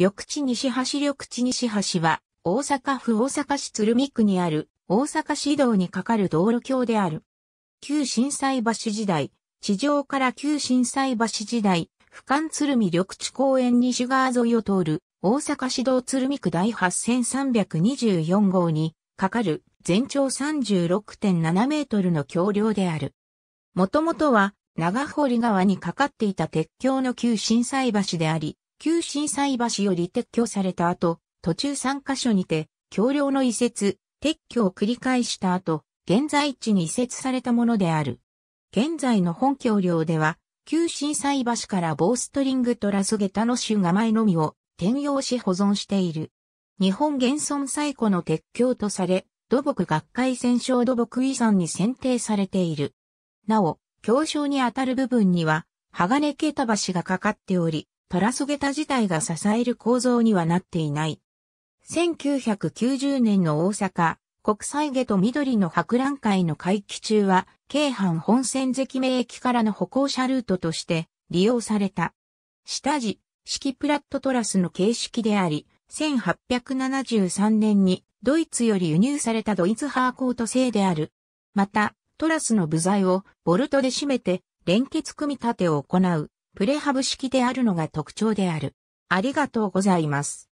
緑地西橋緑地西橋は、大阪府大阪市鶴見区にある、大阪市道に架かる道路橋である。旧震災橋時代、地上から旧震災橋時代、俯瞰鶴見緑地公園西側沿いを通る、大阪市道鶴見区第8324号に、架かる、全長36.7メートルの橋梁である。もともとは、長堀川に架かっていた鉄橋の旧震災橋であり、旧震災橋より撤去された後、途中3カ所にて、橋梁の移設、撤去を繰り返した後、現在地に移設されたものである。現在の本橋梁では、旧震災橋から棒ストリングとラスゲタの種構前のみを転用し保存している。日本現存最古の鉄橋とされ、土木学会戦勝土木遺産に選定されている。なお、橋床にあたる部分には、鋼桁橋がかかっており、パラソゲタ自体が支える構造にはなっていない。1990年の大阪、国際下と緑の博覧会の会期中は、京阪本線関名駅からの歩行者ルートとして利用された。下地、式プラットトラスの形式であり、1873年にドイツより輸入されたドイツハーコート製である。また、トラスの部材をボルトで締めて連結組み立てを行う。プレハブ式であるのが特徴である。ありがとうございます。